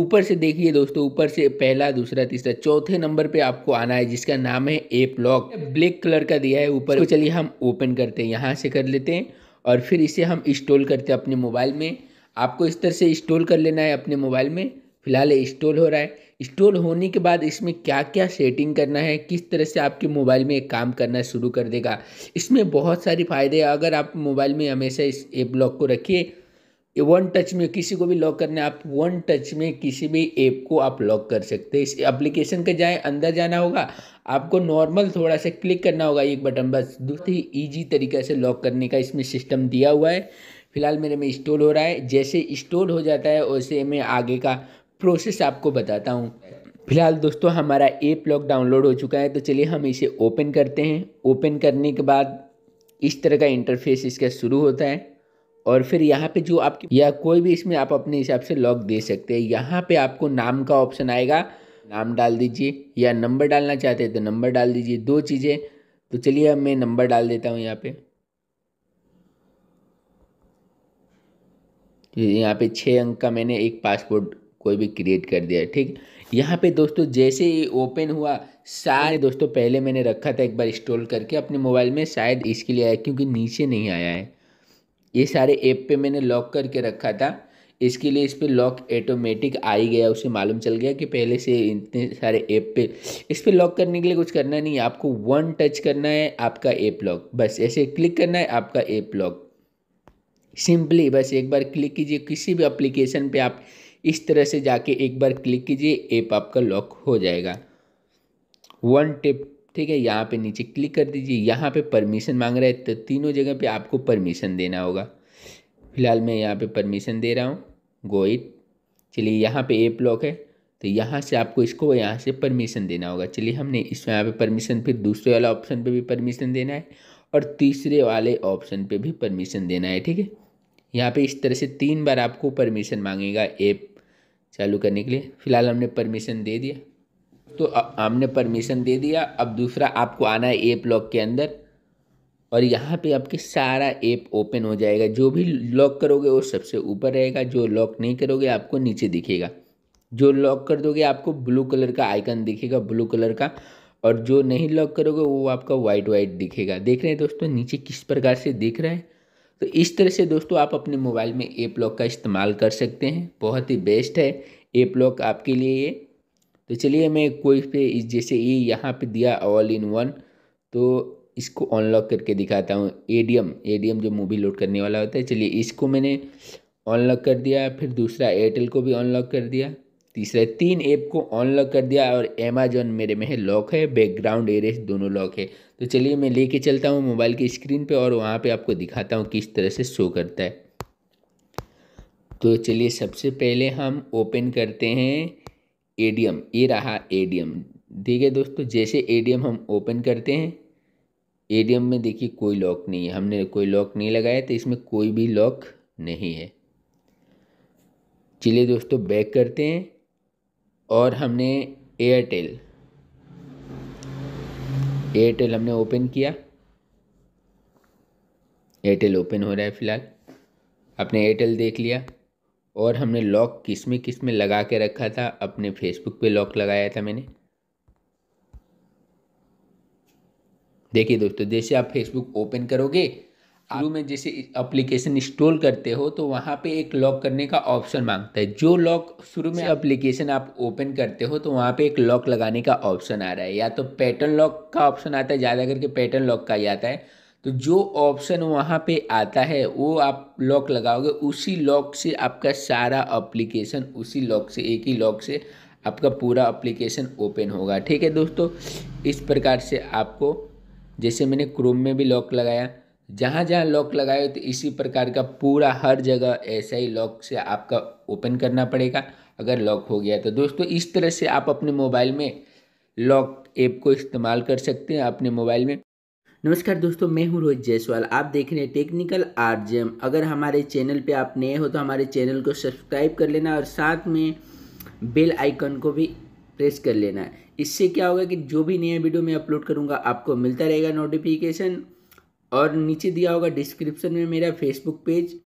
ऊपर से देखिए दोस्तों ऊपर से पहला दूसरा तीसरा चौथे नंबर पे आपको आना है जिसका नाम है एप लॉक ब्लैक कलर का दिया है ऊपर तो चलिए हम ओपन करते हैं यहाँ से कर लेते हैं और फिर इसे हम इंस्टॉल करते हैं अपने मोबाइल में आपको इस तरह से इंस्टॉल कर लेना है अपने मोबाइल में फ़िलहाल इंस्टॉल हो रहा है इंस्टॉल होने के बाद इसमें क्या क्या सेटिंग करना है किस तरह से आपके मोबाइल में काम करना शुरू कर देगा इसमें बहुत सारे फ़ायदे अगर आप मोबाइल में हमेशा इस एप लॉक को रखिए वन टच में किसी को भी लॉक करने आप वन टच में किसी भी ऐप को आप लॉक कर सकते हैं इस एप्लीकेशन के जाए अंदर जाना होगा आपको नॉर्मल थोड़ा सा क्लिक करना होगा एक बटन बस बहुत ही ईजी तरीके से लॉक करने का इसमें सिस्टम दिया हुआ है फिलहाल मेरे में इंस्टॉल हो रहा है जैसे इंस्टॉल हो जाता है वैसे मैं आगे का प्रोसेस आपको बताता हूँ फिलहाल दोस्तों हमारा ऐप लॉक डाउनलोड हो चुका है तो चलिए हम इसे ओपन करते हैं ओपन करने के बाद इस तरह का इंटरफेस इसका शुरू होता है और फिर यहाँ पे जो आपकी या कोई भी इसमें आप अपने हिसाब से लॉक दे सकते हैं यहाँ पे आपको नाम का ऑप्शन आएगा नाम डाल दीजिए या नंबर डालना चाहते हैं तो नंबर डाल दीजिए दो चीज़ें तो चलिए अब मैं नंबर डाल देता हूँ यहाँ पे यहाँ पे छः अंक का मैंने एक पासपोर्ट कोई भी क्रिएट कर दिया ठीक यहाँ पे दोस्तों जैसे ही ओपन हुआ सारे दोस्तों पहले मैंने रखा था एक बार इंस्टॉल करके अपने मोबाइल में शायद इसके लिए आया क्योंकि नीचे नहीं आया है ये सारे ऐप पे मैंने लॉक करके रखा था इसके लिए इस पर लॉक ऑटोमेटिक आ ही गया उसे मालूम चल गया कि पहले से इतने सारे ऐप पे इस पर लॉक करने के लिए कुछ करना नहीं है आपको वन टच करना है आपका ऐप लॉक बस ऐसे क्लिक करना है आपका ऐप लॉक सिंपली बस एक बार क्लिक कीजिए किसी भी एप्लीकेशन पे आप इस तरह से जाके एक बार क्लिक कीजिए ऐप आपका लॉक हो जाएगा वन टिप ठीक है यहाँ पे नीचे क्लिक कर दीजिए यहाँ पे परमिशन मांग रहा है तो तीनों जगह पे आपको परमिशन देना होगा फिलहाल मैं यहाँ पे परमिशन दे रहा हूँ गोइट चलिए यहाँ पे ए ब्लॉक है तो यहाँ से आपको इसको यहाँ से परमिशन देना होगा चलिए हमने इस यहाँ पे परमिशन फिर दूसरे वाला ऑप्शन पर भी परमिशन देना है और तीसरे वाले ऑप्शन पर भी परमिशन देना है ठीक है यहाँ पर इस तरह से तीन बार आपको परमिशन मांगेगा ऐप चालू करने के लिए फ़िलहाल हमने परमिशन दे दिया तो हमने परमिशन दे दिया अब दूसरा आपको आना है एप लॉक के अंदर और यहाँ पे आपके सारा ऐप ओपन हो जाएगा जो भी लॉक करोगे वो सबसे ऊपर रहेगा जो लॉक नहीं करोगे आपको नीचे दिखेगा जो लॉक कर दोगे आपको ब्लू कलर का आइकन दिखेगा ब्लू कलर का और जो नहीं लॉक करोगे वो आपका वाइट वाइट दिखेगा देख रहे हैं दोस्तों नीचे किस प्रकार से दिख रहा है तो इस तरह से दोस्तों आप अपने मोबाइल में ऐप लॉक का इस्तेमाल कर सकते हैं बहुत ही बेस्ट है ऐप लॉक आपके लिए ये तो चलिए मैं कोई पे इस जैसे ये यहाँ पे दिया ऑल इन वन तो इसको अनलॉक करके दिखाता हूँ एडीएम एडीएम जो मूवी लोड करने वाला होता है चलिए इसको मैंने अनलॉक कर दिया फिर दूसरा एयरटेल को भी अनलॉक कर दिया तीसरा तीन ऐप को अनलॉक कर दिया और अमेजोन मेरे में है लॉक है बैकग्राउंड एरेस दोनों लॉक है तो चलिए मैं लेके चलता हूँ मोबाइल की स्क्रीन पे और वहाँ पे आपको दिखाता हूँ किस तरह से शो करता है तो चलिए सबसे पहले हम ओपन करते हैं एडीएम ये रहा एडीएम ठीक है दोस्तों जैसे एडीएम हम ओपन करते हैं एडीएम में देखिए कोई लॉक नहीं है हमने कोई लॉक नहीं लगाया तो इसमें कोई भी लॉक नहीं है चलिए दोस्तों बैक करते हैं और हमने एयरटेल एयरटेल हमने ओपन किया एयरटेल ओपन हो रहा है फ़िलहाल आपने एयरटेल देख लिया और हमने लॉक किस में किस में लगा के रखा था अपने फेसबुक पे लॉक लगाया था मैंने देखिए दोस्तों जैसे आप फेसबुक ओपन करोगे शुरू में जैसे एप्लीकेशन इंस्टॉल करते हो तो वहाँ पे एक लॉक करने का ऑप्शन मांगता है जो लॉक शुरू में एप्लीकेशन अच्छा। आप ओपन करते हो तो वहाँ पे एक लॉक लगाने का ऑप्शन आ रहा है या तो पैटर्न लॉक का ऑप्शन आता है ज़्यादा करके पैटर्न लॉक का ही आता है तो जो ऑप्शन वहाँ पे आता है वो आप लॉक लगाओगे उसी लॉक से आपका सारा अप्लीकेशन उसी लॉक से एक ही लॉक से आपका पूरा अप्लीकेशन ओपन होगा ठीक है दोस्तों इस प्रकार से आपको जैसे मैंने क्रोम में भी लॉक लगाया जहाँ जहाँ लॉक लगाए तो इसी प्रकार का पूरा हर जगह ऐसा ही लॉक से आपका ओपन करना पड़ेगा अगर लॉक हो गया तो दोस्तों इस तरह से आप अपने मोबाइल में लॉक ऐप को इस्तेमाल कर सकते हैं अपने मोबाइल में नमस्कार दोस्तों मैं हूं रोहित जायसवाल आप देख रहे हैं टेक्निकल आरजेम अगर हमारे चैनल पे आप नए हो तो हमारे चैनल को सब्सक्राइब कर लेना और साथ में बेल आइकन को भी प्रेस कर लेना इससे क्या होगा कि जो भी नया वीडियो मैं अपलोड करूँगा आपको मिलता रहेगा नोटिफिकेशन और नीचे दिया होगा डिस्क्रिप्शन में मेरा फेसबुक पेज